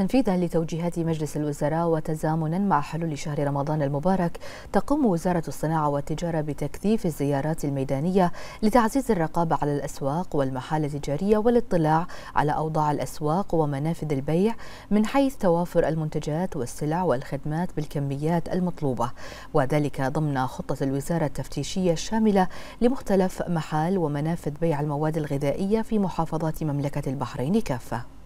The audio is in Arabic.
تنفيذا لتوجيهات مجلس الوزراء وتزامنا مع حلول شهر رمضان المبارك تقوم وزارة الصناعة والتجارة بتكثيف الزيارات الميدانية لتعزيز الرقابة على الأسواق والمحال التجارية والاطلاع على أوضاع الأسواق ومنافذ البيع من حيث توافر المنتجات والسلع والخدمات بالكميات المطلوبة وذلك ضمن خطة الوزارة التفتيشية الشاملة لمختلف محال ومنافذ بيع المواد الغذائية في محافظات مملكة البحرين كافة